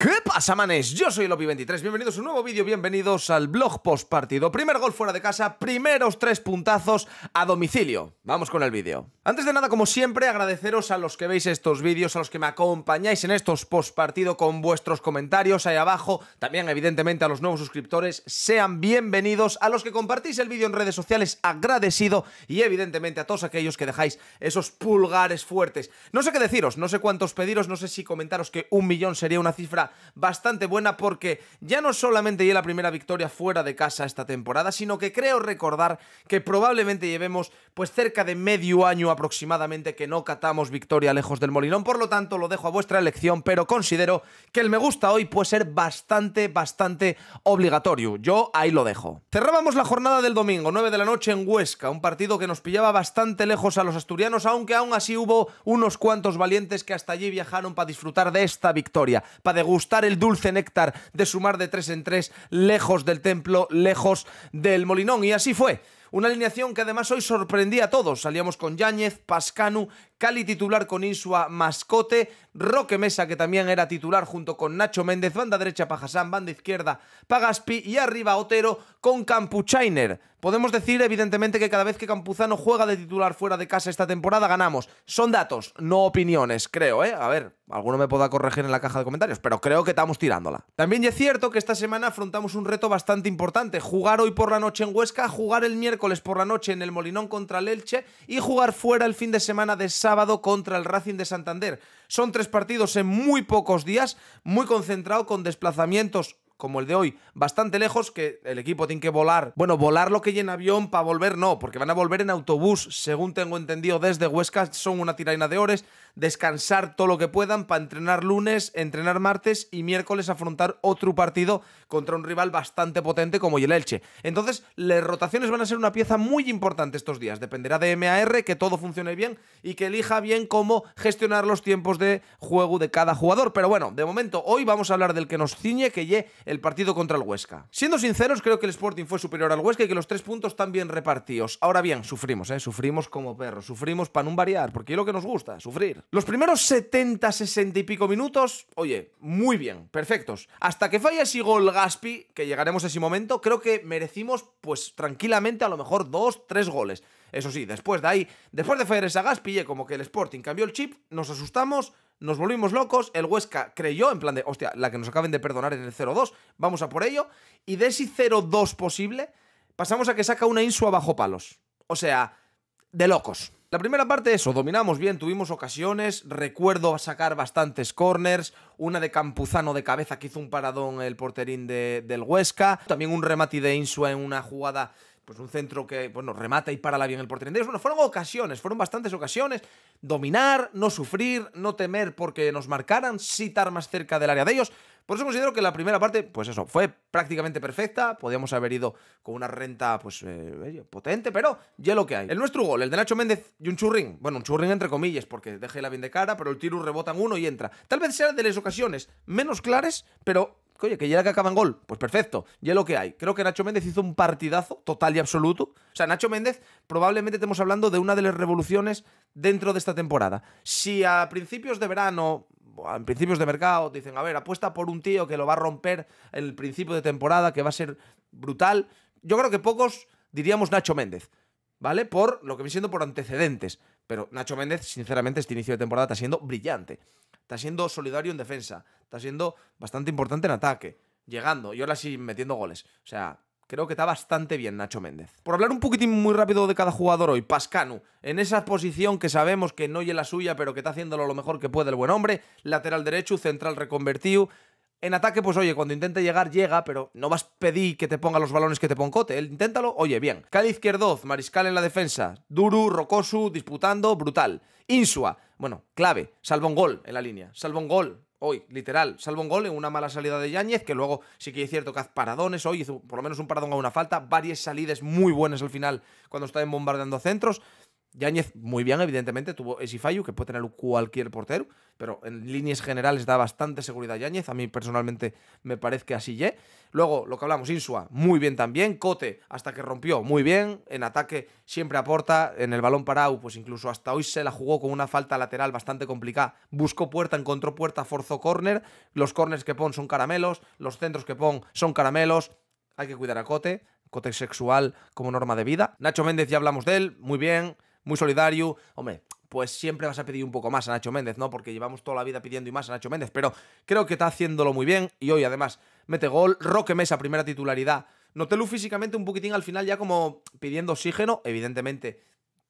¿Qué pasa, manes? Yo soy Lopi23, bienvenidos a un nuevo vídeo, bienvenidos al blog post partido. Primer gol fuera de casa, primeros tres puntazos a domicilio. Vamos con el vídeo. Antes de nada, como siempre, agradeceros a los que veis estos vídeos, a los que me acompañáis en estos post partido con vuestros comentarios ahí abajo. También, evidentemente, a los nuevos suscriptores, sean bienvenidos. A los que compartís el vídeo en redes sociales, agradecido. Y, evidentemente, a todos aquellos que dejáis esos pulgares fuertes. No sé qué deciros, no sé cuántos pediros, no sé si comentaros que un millón sería una cifra bastante buena porque ya no solamente lleva la primera victoria fuera de casa esta temporada, sino que creo recordar que probablemente llevemos pues cerca de medio año aproximadamente que no catamos victoria lejos del Molinón, por lo tanto lo dejo a vuestra elección, pero considero que el me gusta hoy puede ser bastante, bastante obligatorio. Yo ahí lo dejo. Cerrábamos la jornada del domingo, 9 de la noche en Huesca, un partido que nos pillaba bastante lejos a los asturianos, aunque aún así hubo unos cuantos valientes que hasta allí viajaron para disfrutar de esta victoria, para degustar el dulce néctar de su mar de tres en tres, lejos del templo, lejos del molinón. Y así fue. Una alineación que además hoy sorprendía a todos. Salíamos con Yáñez, Pascanu, Cali titular con Insua Mascote, Roque Mesa que también era titular junto con Nacho Méndez, banda derecha Pajasán, banda izquierda Pagaspi y arriba Otero con Campuchainer. Podemos decir evidentemente que cada vez que Campuzano juega de titular fuera de casa esta temporada ganamos. Son datos, no opiniones, creo, ¿eh? A ver, alguno me pueda corregir en la caja de comentarios, pero creo que estamos tirándola. También es cierto que esta semana afrontamos un reto bastante importante, jugar hoy por la noche en Huesca, jugar el miércoles por la noche en el Molinón contra el Elche y jugar fuera el fin de semana de sábado contra el Racing de Santander. Son tres partidos en muy pocos días, muy concentrado, con desplazamientos como el de hoy, bastante lejos, que el equipo tiene que volar. Bueno, volar lo que hay en avión para volver no, porque van a volver en autobús, según tengo entendido, desde Huesca, son una tiraina de horas, descansar todo lo que puedan para entrenar lunes, entrenar martes y miércoles afrontar otro partido contra un rival bastante potente como el Elche. Entonces, las rotaciones van a ser una pieza muy importante estos días, dependerá de MAR, que todo funcione bien y que elija bien cómo gestionar los tiempos de juego de cada jugador. Pero bueno, de momento, hoy vamos a hablar del que nos ciñe, que ye el partido contra el Huesca. Siendo sinceros, creo que el Sporting fue superior al Huesca y que los tres puntos están bien repartidos. Ahora bien, sufrimos, ¿eh? Sufrimos como perros, sufrimos para no variar, porque es lo que nos gusta, sufrir. Los primeros 70, 60 y pico minutos, oye, muy bien, perfectos. Hasta que falla ese gol Gaspi, que llegaremos a ese momento, creo que merecimos, pues tranquilamente, a lo mejor dos, tres goles. Eso sí, después de ahí, después de fallar esa Gaspi, como que el Sporting cambió el chip, nos asustamos, nos volvimos locos, el Huesca creyó, en plan de, hostia, la que nos acaben de perdonar en el 0-2, vamos a por ello, y de ese 0-2 posible, pasamos a que saca una Insua bajo palos. O sea, de locos. La primera parte, eso, dominamos bien, tuvimos ocasiones, recuerdo sacar bastantes corners, una de Campuzano de cabeza que hizo un paradón el porterín del Huesca, también un remate de Insua en una jugada pues un centro que, bueno, remata y para la bien el portero Bueno, fueron ocasiones, fueron bastantes ocasiones. Dominar, no sufrir, no temer porque nos marcaran, citar más cerca del área de ellos. Por eso considero que la primera parte, pues eso, fue prácticamente perfecta. Podíamos haber ido con una renta, pues, eh, potente, pero ya lo que hay. El nuestro gol, el de Nacho Méndez y un churrín. Bueno, un churrín entre comillas, porque dejé la bien de cara, pero el tiro rebota en uno y entra. Tal vez sea de las ocasiones menos claras, pero Oye, que llega que acaban gol. Pues perfecto, ya lo que hay. Creo que Nacho Méndez hizo un partidazo total y absoluto. O sea, Nacho Méndez, probablemente estemos hablando de una de las revoluciones dentro de esta temporada. Si a principios de verano, en principios de mercado, dicen, a ver, apuesta por un tío que lo va a romper el principio de temporada, que va a ser brutal. Yo creo que pocos diríamos Nacho Méndez, ¿vale? Por lo que viene siendo por antecedentes. Pero Nacho Méndez, sinceramente, este inicio de temporada está siendo brillante. Está siendo solidario en defensa. Está siendo bastante importante en ataque. Llegando y ahora sí metiendo goles. O sea, creo que está bastante bien Nacho Méndez. Por hablar un poquitín muy rápido de cada jugador hoy, Pascanu, en esa posición que sabemos que no es la suya, pero que está haciéndolo lo mejor que puede el buen hombre, lateral derecho, central reconvertido, en ataque, pues oye, cuando intente llegar, llega, pero no vas a pedir que te ponga los balones que te pongote. Él inténtalo, oye, bien. Cali Izquierdoz, Mariscal en la defensa. Duru, Rocosu, disputando, brutal. Insua, bueno, clave. Salvo un gol en la línea. Salvo un gol, hoy, literal. Salvo un gol en una mala salida de Yáñez, que luego sí que es cierto que hace paradones hoy, hizo por lo menos un paradón a una falta, varias salidas muy buenas al final cuando están bombardeando centros. Yáñez, muy bien, evidentemente, tuvo ese fallo que puede tener cualquier portero, pero en líneas generales da bastante seguridad a Yáñez. A mí personalmente me parece que así ye. Luego, lo que hablamos, Insua, muy bien también. Cote, hasta que rompió, muy bien. En ataque siempre aporta. En el balón parado, pues incluso hasta hoy se la jugó con una falta lateral bastante complicada. Buscó puerta, encontró puerta, forzó córner. Los córners que pon son caramelos. Los centros que pon son caramelos. Hay que cuidar a Cote. Cote sexual como norma de vida. Nacho Méndez, ya hablamos de él, muy bien muy solidario. Hombre, pues siempre vas a pedir un poco más a Nacho Méndez, ¿no? Porque llevamos toda la vida pidiendo y más a Nacho Méndez, pero creo que está haciéndolo muy bien y hoy además mete gol, Roque Mesa, primera titularidad. Notelu físicamente un poquitín al final ya como pidiendo oxígeno, evidentemente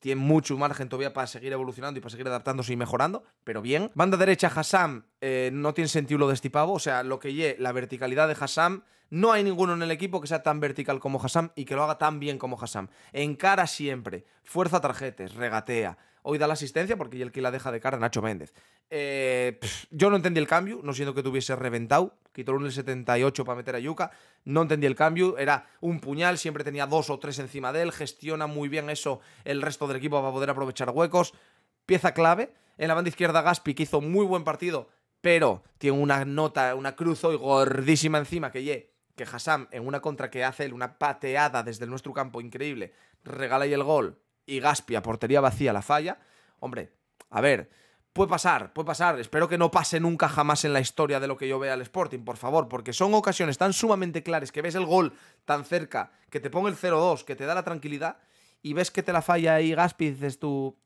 tiene mucho margen todavía para seguir evolucionando y para seguir adaptándose y mejorando, pero bien. Banda derecha, Hassan, eh, no tiene sentido lo de este o sea, lo que lle, la verticalidad de Hassan no hay ninguno en el equipo que sea tan vertical como Hassam y que lo haga tan bien como Hassam. Encara siempre, fuerza tarjetes, regatea. Hoy da la asistencia porque el que la deja de cara Nacho Méndez. Eh, yo no entendí el cambio, no siento que tuviese reventado. Quitó un el 78 para meter a Yuka. No entendí el cambio, era un puñal, siempre tenía dos o tres encima de él. Gestiona muy bien eso el resto del equipo para poder aprovechar huecos. Pieza clave. En la banda izquierda Gaspi, que hizo muy buen partido, pero tiene una nota, una cruz hoy gordísima encima que ye que Hassan, en una contra que hace él, una pateada desde nuestro campo increíble, regala ahí el gol y gaspia, portería vacía la falla. Hombre, a ver, puede pasar, puede pasar. Espero que no pase nunca jamás en la historia de lo que yo vea al Sporting, por favor, porque son ocasiones tan sumamente claras que ves el gol tan cerca, que te pone el 0-2, que te da la tranquilidad y ves que te la falla ahí Gaspi y dices tú.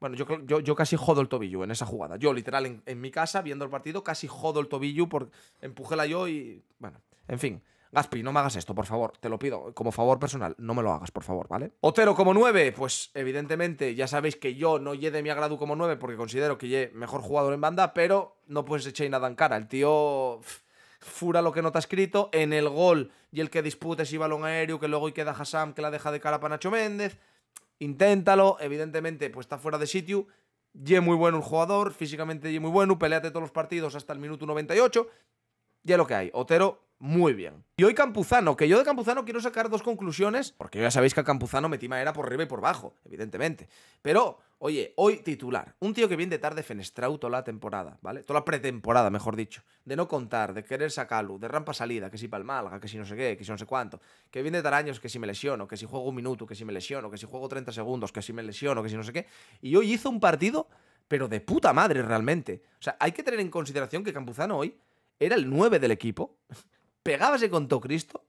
Bueno, yo, yo, casi jodo el tobillo en esa jugada. Yo, literal, en, mi casa, viendo el partido, casi jodo el tobillo por empujela yo y. Bueno, en fin. Gaspi, no me hagas esto, por favor, te lo pido como favor personal, no me lo hagas, por favor, ¿vale? Otero como 9, pues evidentemente ya sabéis que yo no de mi agrado como 9 porque considero que lle mejor jugador en banda, pero no puedes echar nada en cara, el tío fura lo que no te ha escrito, en el gol y el que dispute si balón aéreo, que luego y queda Hassam que la deja de cara para Nacho Méndez, inténtalo, evidentemente pues está fuera de sitio, ye muy bueno el jugador, físicamente ye muy bueno, peleate todos los partidos hasta el minuto 98, ya lo que hay. Otero, muy bien. Y hoy Campuzano, que yo de Campuzano quiero sacar dos conclusiones, porque ya sabéis que a Campuzano metí era por arriba y por bajo, evidentemente. Pero, oye, hoy titular, un tío que viene de tarde fenestrado toda la temporada, ¿vale? Toda la pretemporada, mejor dicho. De no contar, de querer sacarlo, de rampa salida, que si palmalga, que si no sé qué, que si no sé cuánto. Que viene de taraños, que si me lesiono, que si juego un minuto, que si me lesiono, que si juego 30 segundos, que si me lesiono, que si no sé qué. Y hoy hizo un partido, pero de puta madre realmente. O sea, hay que tener en consideración que Campuzano hoy era el 9 del equipo, pegábase con todo Cristo,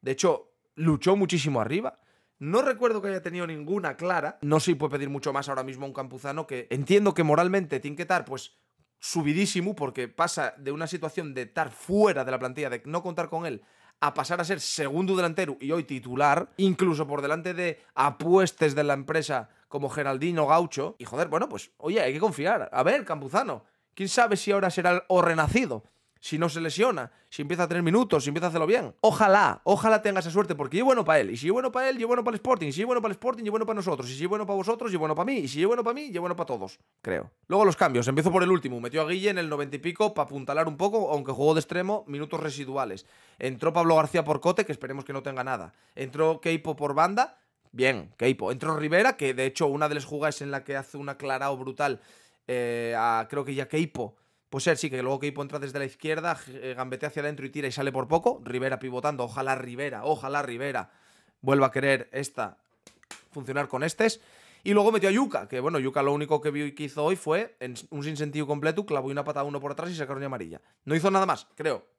de hecho, luchó muchísimo arriba. No recuerdo que haya tenido ninguna clara. No si puede pedir mucho más ahora mismo a un campuzano que entiendo que moralmente tiene que estar, pues, subidísimo, porque pasa de una situación de estar fuera de la plantilla, de no contar con él, a pasar a ser segundo delantero y hoy titular, incluso por delante de apuestes de la empresa como Geraldino Gaucho. Y joder, bueno, pues, oye, hay que confiar. A ver, Campuzano, quién sabe si ahora será el o renacido si no se lesiona, si empieza a tener minutos, si empieza a hacerlo bien. Ojalá, ojalá tenga esa suerte, porque yo bueno para él. Y si yo bueno para él, yo bueno para el Sporting. Y si yo bueno para el Sporting, yo bueno para nosotros. Y si yo bueno para vosotros, yo bueno para mí. Y si yo bueno para mí, yo bueno para todos, creo. Luego los cambios. Empiezo por el último. Metió a Guille en el 90 y pico para apuntalar un poco, aunque jugó de extremo, minutos residuales. Entró Pablo García por Cote, que esperemos que no tenga nada. Entró Keipo por banda. Bien, Keipo. Entró Rivera, que de hecho una de las jugadas en la que hace una clara o brutal eh, a creo que ya Keipo ser, pues sí, que luego Keipo entra desde la izquierda, eh, gambetea hacia adentro y tira y sale por poco. Rivera pivotando, ojalá Rivera, ojalá Rivera vuelva a querer esta funcionar con estes. Y luego metió a Yuka, que bueno, Yuka lo único que vio y que hizo hoy fue en un sinsentido completo, clavó una patada uno por atrás y sacaron una amarilla. No hizo nada más, creo.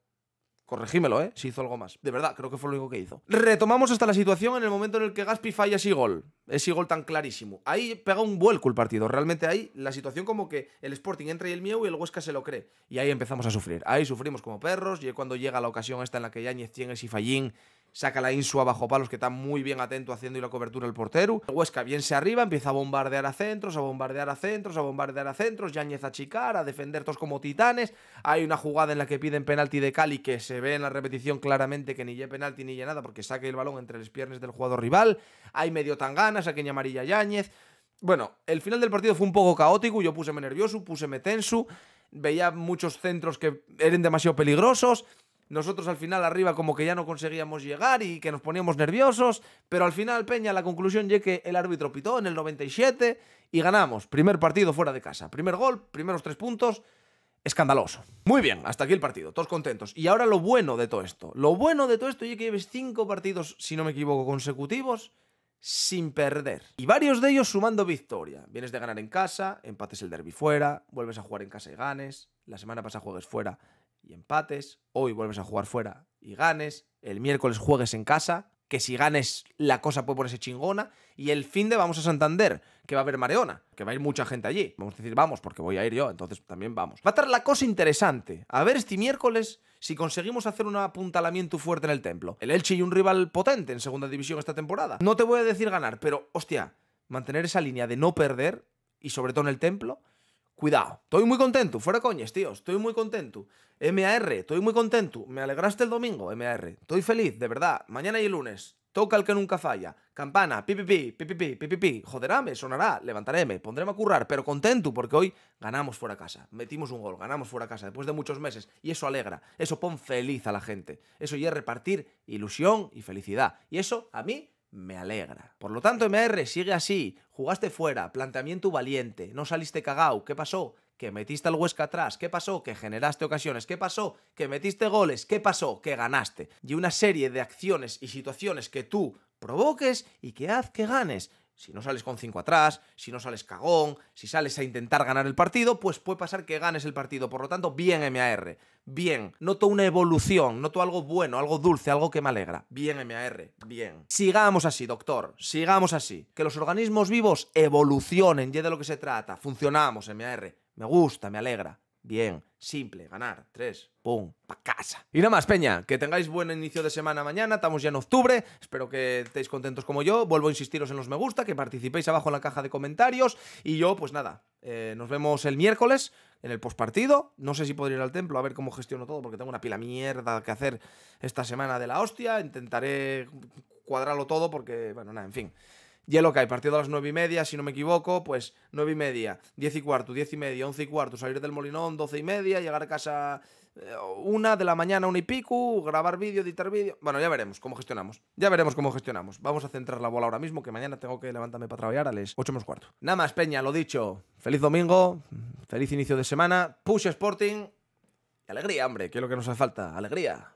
Corregímelo, ¿eh? Si hizo algo más. De verdad, creo que fue lo único que hizo. Retomamos hasta la situación en el momento en el que Gaspi falla ese gol. Ese gol tan clarísimo. Ahí pega un vuelco el partido. Realmente ahí la situación como que el Sporting entra y el mío y el Huesca se lo cree. Y ahí empezamos a sufrir. Ahí sufrimos como perros y cuando llega la ocasión esta en la que Yáñez tiene ese fallín saca la Insua bajo palos que está muy bien atento haciendo y la cobertura el portero. Huesca bien se arriba, empieza a bombardear a centros, a bombardear a centros, a bombardear a centros, Yáñez a chicar, a defender todos como titanes. Hay una jugada en la que piden penalti de Cali que se ve en la repetición claramente que ni lle penalti ni lle nada porque saque el balón entre las piernas del jugador rival. Hay medio tangana, saqueña amarilla Yáñez. Bueno, el final del partido fue un poco caótico, yo puseme nervioso, puseme tenso, veía muchos centros que eran demasiado peligrosos nosotros al final arriba como que ya no conseguíamos llegar y que nos poníamos nerviosos, pero al final Peña la conclusión llega que el árbitro pitó en el 97 y ganamos, primer partido fuera de casa, primer gol, primeros tres puntos, escandaloso. Muy bien, hasta aquí el partido, todos contentos. Y ahora lo bueno de todo esto, lo bueno de todo esto es que lleves cinco partidos, si no me equivoco, consecutivos sin perder. Y varios de ellos sumando victoria. Vienes de ganar en casa, empates el derby fuera, vuelves a jugar en casa y ganes. La semana pasada juegues fuera y empates. Hoy vuelves a jugar fuera y ganes. El miércoles juegues en casa que si ganes la cosa puede ponerse chingona. Y el fin de vamos a Santander, que va a haber mareona, que va a ir mucha gente allí. Vamos a decir, vamos, porque voy a ir yo, entonces también vamos. Va a estar la cosa interesante. A ver este miércoles si conseguimos hacer un apuntalamiento fuerte en el templo. El Elche y un rival potente en segunda división esta temporada. No te voy a decir ganar, pero hostia, mantener esa línea de no perder, y sobre todo en el templo, Cuidado, estoy muy contento, fuera coñes, tío, estoy muy contento. MAR, estoy muy contento, me alegraste el domingo, MAR, estoy feliz, de verdad, mañana y el lunes, toca el que nunca falla, campana, pipipi, pipipi, pipipi, joderame, sonará, levantaréme, pondréme a currar, pero contento porque hoy ganamos fuera casa, metimos un gol, ganamos fuera casa después de muchos meses y eso alegra, eso pon feliz a la gente, eso ya es repartir ilusión y felicidad y eso a mí me alegra. Por lo tanto, MR, sigue así. Jugaste fuera, planteamiento valiente, no saliste cagao. ¿Qué pasó? Que metiste al Huesca atrás. ¿Qué pasó? Que generaste ocasiones. ¿Qué pasó? Que metiste goles. ¿Qué pasó? Que ganaste. Y una serie de acciones y situaciones que tú provoques y que haz que ganes. Si no sales con 5 atrás, si no sales cagón, si sales a intentar ganar el partido, pues puede pasar que ganes el partido. Por lo tanto, bien MAR, bien. Noto una evolución, noto algo bueno, algo dulce, algo que me alegra. Bien MAR, bien. Sigamos así, doctor, sigamos así. Que los organismos vivos evolucionen, ya de lo que se trata. Funcionamos MAR. Me gusta, me alegra. Bien, simple, ganar, tres, pum, pa' casa. Y nada más, Peña, que tengáis buen inicio de semana mañana, estamos ya en octubre, espero que estéis contentos como yo, vuelvo a insistiros en los me gusta, que participéis abajo en la caja de comentarios, y yo, pues nada, eh, nos vemos el miércoles en el postpartido, no sé si podré ir al templo a ver cómo gestiono todo, porque tengo una pila mierda que hacer esta semana de la hostia, intentaré cuadrarlo todo porque, bueno, nada, en fin lo que hay. partido a las nueve y media, si no me equivoco, pues nueve y media, diez y cuarto, diez y media, once y cuarto, salir del Molinón, doce y media, llegar a casa eh, una de la mañana, una y pico, grabar vídeo, editar vídeo. Bueno, ya veremos cómo gestionamos. Ya veremos cómo gestionamos. Vamos a centrar la bola ahora mismo, que mañana tengo que levantarme para trabajar a las 8 menos cuarto. Nada más, Peña, lo dicho. Feliz domingo, feliz inicio de semana. Push Sporting. alegría, hombre, que es lo que nos hace falta. Alegría.